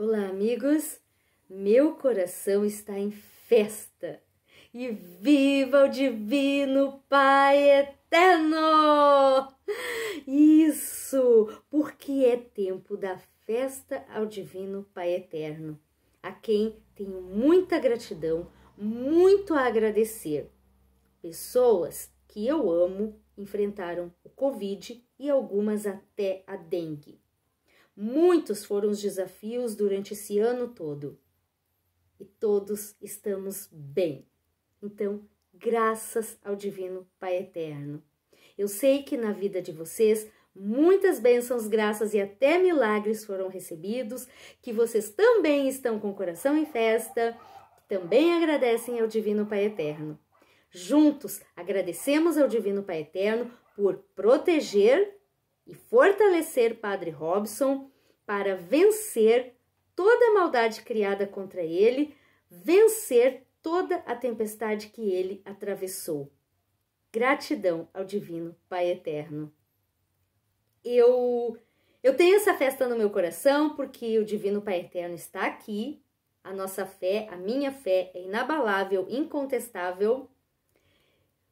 Olá, amigos! Meu coração está em festa e viva o Divino Pai Eterno! Isso, porque é tempo da festa ao Divino Pai Eterno, a quem tenho muita gratidão, muito a agradecer. Pessoas que eu amo enfrentaram o Covid e algumas até a dengue. Muitos foram os desafios durante esse ano todo e todos estamos bem. Então, graças ao Divino Pai Eterno. Eu sei que na vida de vocês muitas bênçãos, graças e até milagres foram recebidos, que vocês também estão com o coração em festa, que também agradecem ao Divino Pai Eterno. Juntos agradecemos ao Divino Pai Eterno por proteger e fortalecer Padre Robson para vencer toda a maldade criada contra ele, vencer toda a tempestade que ele atravessou. Gratidão ao divino Pai eterno. Eu eu tenho essa festa no meu coração porque o divino Pai eterno está aqui. A nossa fé, a minha fé é inabalável, incontestável.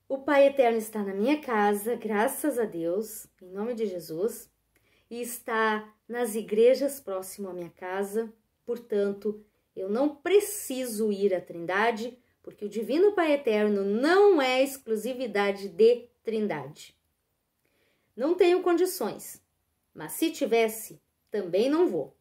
O Pai eterno está na minha casa, graças a Deus, em nome de Jesus e está nas igrejas próximo à minha casa, portanto, eu não preciso ir à Trindade, porque o Divino Pai Eterno não é exclusividade de Trindade. Não tenho condições, mas se tivesse, também não vou.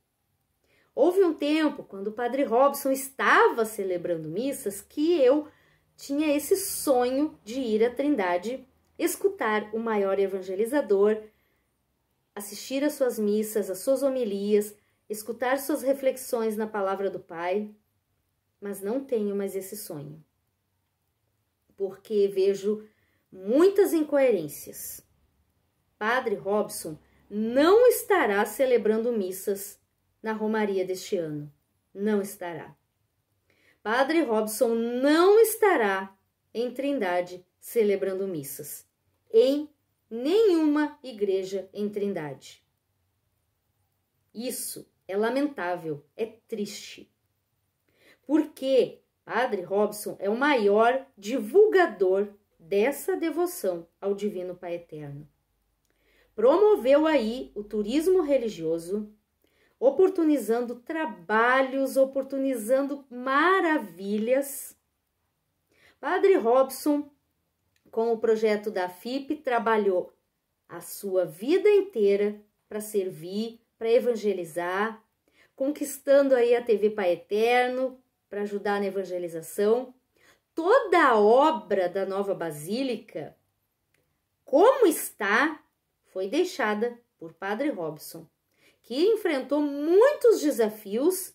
Houve um tempo, quando o Padre Robson estava celebrando missas, que eu tinha esse sonho de ir à Trindade, escutar o maior evangelizador assistir às suas missas, às suas homilias, escutar suas reflexões na palavra do Pai, mas não tenho mais esse sonho. Porque vejo muitas incoerências. Padre Robson não estará celebrando missas na Romaria deste ano. Não estará. Padre Robson não estará em Trindade celebrando missas. Em nenhuma igreja em Trindade. Isso é lamentável, é triste. Porque Padre Robson é o maior divulgador dessa devoção ao Divino Pai Eterno. Promoveu aí o turismo religioso, oportunizando trabalhos, oportunizando maravilhas. Padre Robson com o projeto da FIP, trabalhou a sua vida inteira para servir, para evangelizar, conquistando aí a TV Pai Eterno para ajudar na evangelização. Toda a obra da nova basílica, como está, foi deixada por Padre Robson, que enfrentou muitos desafios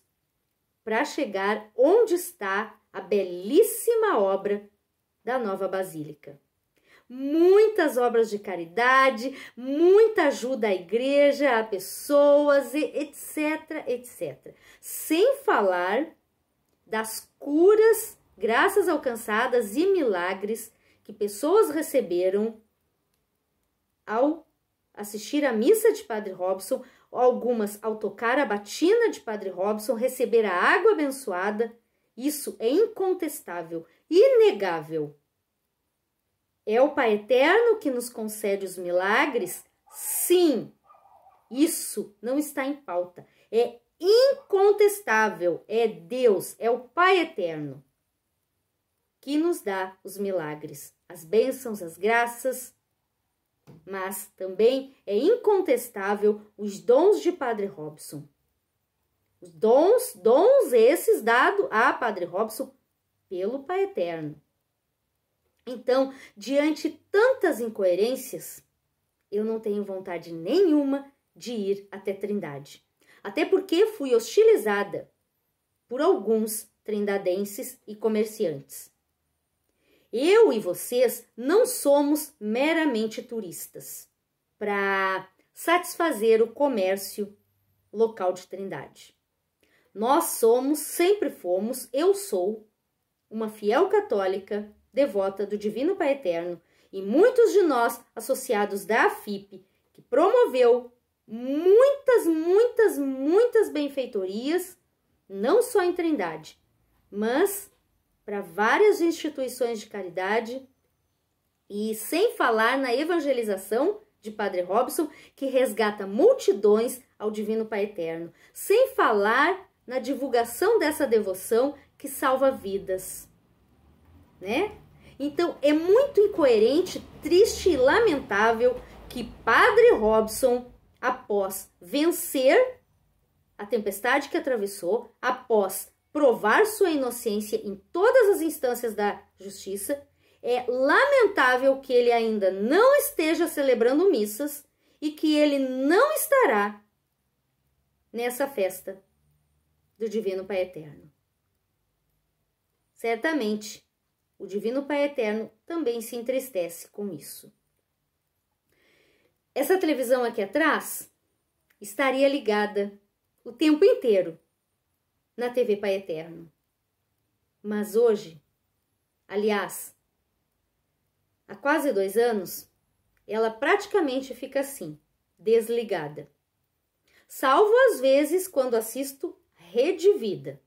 para chegar onde está a belíssima obra da nova basílica muitas obras de caridade, muita ajuda à igreja, a pessoas, etc, etc. Sem falar das curas, graças alcançadas e milagres que pessoas receberam ao assistir à missa de Padre Robson, algumas ao tocar a batina de Padre Robson, receber a água abençoada. Isso é incontestável, inegável. É o Pai Eterno que nos concede os milagres? Sim, isso não está em pauta. É incontestável, é Deus, é o Pai Eterno que nos dá os milagres, as bênçãos, as graças, mas também é incontestável os dons de Padre Robson. Os dons, dons esses dados a Padre Robson pelo Pai Eterno. Então, diante tantas incoerências, eu não tenho vontade nenhuma de ir até Trindade. Até porque fui hostilizada por alguns trindadenses e comerciantes. Eu e vocês não somos meramente turistas para satisfazer o comércio local de Trindade. Nós somos, sempre fomos, eu sou uma fiel católica devota do Divino Pai Eterno, e muitos de nós associados da AFIP, que promoveu muitas, muitas, muitas benfeitorias, não só em Trindade, mas para várias instituições de caridade e sem falar na evangelização de Padre Robson, que resgata multidões ao Divino Pai Eterno, sem falar na divulgação dessa devoção que salva vidas né? Então é muito incoerente, triste e lamentável que Padre Robson, após vencer a tempestade que atravessou, após provar sua inocência em todas as instâncias da justiça, é lamentável que ele ainda não esteja celebrando missas e que ele não estará nessa festa do Divino Pai Eterno. Certamente o Divino Pai Eterno também se entristece com isso. Essa televisão aqui atrás estaria ligada o tempo inteiro na TV Pai Eterno. Mas hoje, aliás, há quase dois anos, ela praticamente fica assim, desligada. Salvo às vezes quando assisto Rede Vida,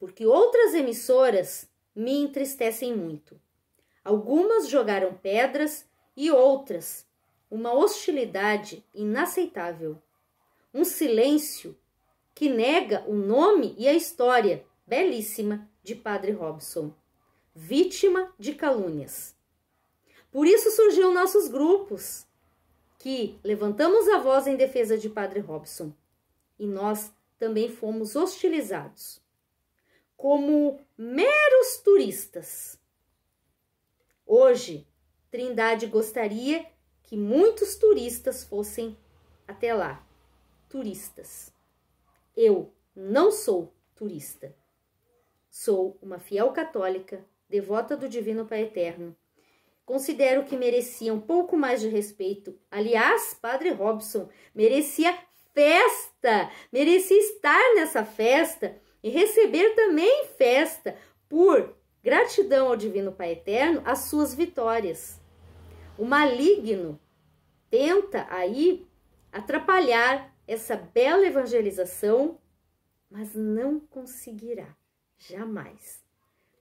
porque outras emissoras me entristecem muito. Algumas jogaram pedras e outras, uma hostilidade inaceitável. Um silêncio que nega o nome e a história belíssima de Padre Robson, vítima de calúnias. Por isso surgiu nossos grupos, que levantamos a voz em defesa de Padre Robson, e nós também fomos hostilizados como meros turistas. Hoje, Trindade gostaria que muitos turistas fossem até lá. Turistas. Eu não sou turista. Sou uma fiel católica, devota do Divino Pai Eterno. Considero que merecia um pouco mais de respeito. Aliás, Padre Robson merecia festa, merecia estar nessa festa e receber também festa, por gratidão ao Divino Pai Eterno, as suas vitórias. O maligno tenta aí atrapalhar essa bela evangelização, mas não conseguirá, jamais.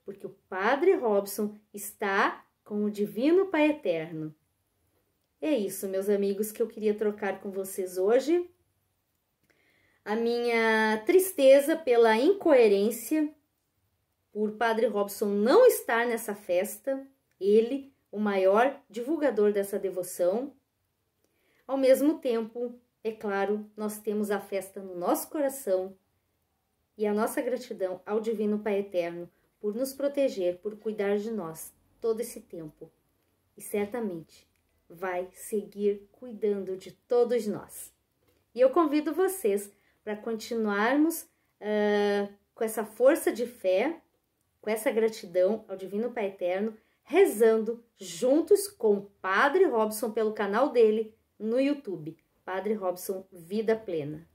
Porque o Padre Robson está com o Divino Pai Eterno. É isso, meus amigos, que eu queria trocar com vocês hoje a minha tristeza pela incoerência por Padre Robson não estar nessa festa, ele, o maior divulgador dessa devoção. Ao mesmo tempo, é claro, nós temos a festa no nosso coração e a nossa gratidão ao Divino Pai Eterno por nos proteger, por cuidar de nós todo esse tempo. E certamente vai seguir cuidando de todos nós. E eu convido vocês para continuarmos uh, com essa força de fé, com essa gratidão ao Divino Pai Eterno, rezando juntos com o Padre Robson pelo canal dele no YouTube, Padre Robson Vida Plena.